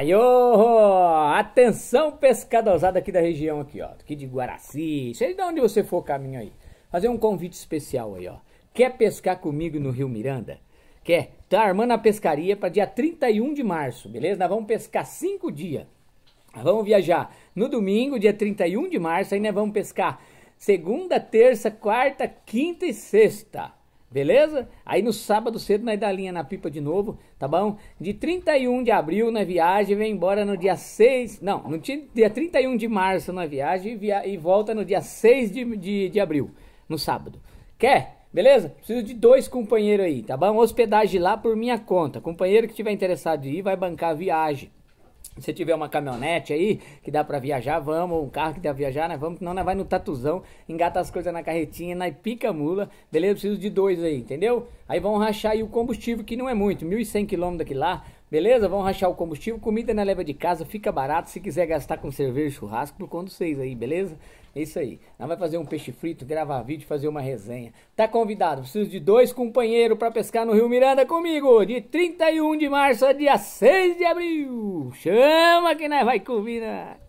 Aí, atenção pescadorzada aqui da região aqui, ó, aqui de Guaraci, sei de onde você for caminho aí. Fazer um convite especial aí, ó. Quer pescar comigo no Rio Miranda? Quer? Tá armando a pescaria para dia 31 de março, beleza? Nós vamos pescar cinco dias. Nós vamos viajar no domingo, dia 31 de março, aí nós vamos pescar segunda, terça, quarta, quinta e sexta. Beleza? Aí no sábado cedo nós dá linha na pipa de novo, tá bom? De 31 de abril na viagem, vem embora no dia 6. Não, no dia 31 de março na viagem via, e volta no dia 6 de, de, de abril, no sábado. Quer? Beleza? Preciso de dois companheiros aí, tá bom? Hospedagem lá por minha conta. Companheiro que tiver interessado em ir vai bancar a viagem se tiver uma caminhonete aí que dá para viajar, vamos, um carro que dá pra viajar, né? Vamos, não, nós vai no tatuzão, engata as coisas na carretinha, nós pica a mula, beleza? preciso de dois aí, entendeu? Aí vão rachar aí o combustível, que não é muito, 1.100 km daqui lá, Beleza? Vamos rachar o combustível. Comida na leva de casa, fica barato. Se quiser gastar com cerveja, e churrasco, por conta vocês aí, beleza? É isso aí. Nós vai fazer um peixe frito, gravar vídeo, fazer uma resenha. Tá convidado. Preciso de dois companheiros para pescar no Rio Miranda comigo. De 31 de março a dia 6 de abril. Chama que nós vai combinar.